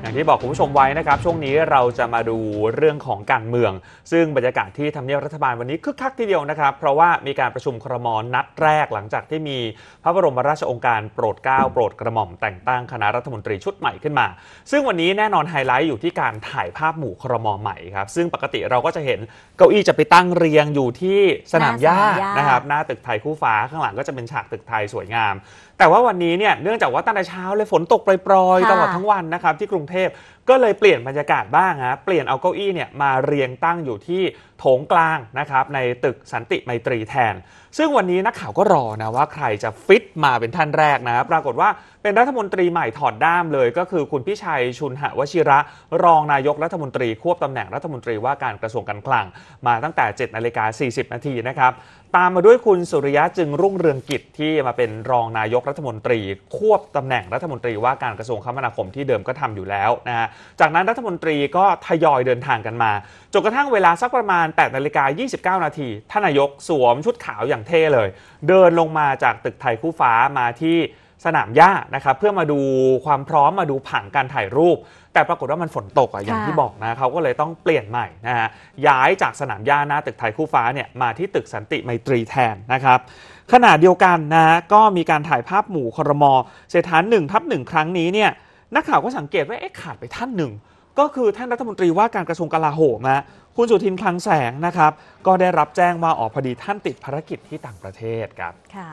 อย่างที่บอกคุณผู้ชมไว้นะครับช่วงนี้เราจะมาดูเรื่องของการเมือง ซึ่งบรรยากาศที่ทำเนียบรัฐบาลวันนี้คึกคักทีเดียวนะครับ เพราะว่ามีการประชุมครมนัดแรกหลังจากที่มีพระบรมราชองค์การโปรดเกล้าโปรดกระหม่อม แต่งตั้งคณะรัฐมนตรีชุดใหม่ขึ้นมา ซึ่งวันนี้แน่นอนไฮไลท์อยู่ที่การถ่ายภาพหมู่ครมใหม่ครับซึ่งปกติเราก็จะเห็นเก้าอี้จะไปตั้งเรียงอยู่ที่สนามหญ้านะครับหน้าตึกไทยคู่ฟ้าข้างหลังก็จะเป็นฉากตึกไทยสวยงาม แต่ว่าวันนี้เนี่ยเนื่องจากว่าตั้งแต่เช้าเลยฝนตกปรยๆตลอดทั้งวันนะครับที่กรุงเทพก็เลยเปลี่ยนบรรยากาศบ้างฮะเปลี่ยนเอาเก้าอี้เนี่ยมาเรียงตั้งอยู่ที่โถงกลางนะครับในตึกสันติไมตรีแทน ซึ่งวันนี้นักข่าวก็รอนะว่าใครจะฟิตมาเป็นท่านแรกนะปรากฏว่าเป็นรัฐมนตรีใหม่ถอดด้าม เลยก็คือคุณพิชัยชุนหวชิระรองนายกรัฐมนตรีควบตำแหน่งรัฐมนตรีว่าการกระทรวงการคลัง มาตั้งแต่7นาฬิกาสีนาทีนะครับตามมาด้วยคุณสุริยะจึงรุ่งเรืองกิจที่มาเป็นรองนายกรัฐมนตรี ควบตำแหน่งรัฐมนตรีว่าการกระทรวงคมนาคมที่เดิมก็ทำอยู่แล้วนะฮะจากนั้นรัฐมนตรีก็ทยอยเดินทางกันมาจนกระทั่งเวลาสักประมาณ8นาฬิกา29 นาทีท่านนายกสวมชุดขาวอย่างเท่เลย เดินลงมาจากตึกไทยคู่ฟ้ามาที่สนามหญ้านะครับเพื่อมาดูความพร้อมมาดูผังการถ่ายรูป แต่ปรากฏว่ามันฝนตกอะอย่างที่บอกนะเขาก็เลยต้องเปลี่ยนใหม่นะฮะย้ายจากสนามหญ้าหน้าตึกไทยคู่ฟ้าเนี่ยมาที่ตึกสันติไมตรีแทนนะครับขณะเดียวกันนะก็มีการถ่ายภาพหมู่ครมเศรษฐานหนึ่งทับหนึ่งครั้งนี้เนี่ยนักข่าวก็สังเกตว่าเอ๊ะขาดไปท่านหนึ่ง ก็คือท่านรัฐมนตรีว่าการกระทรวงกลาโหมนะคุณสุทินคลังแสงนะครับ ก็ได้รับแจ้งว่าออกพอดีท่านติดภารกิจที่ต่างประเทศครับค่ะ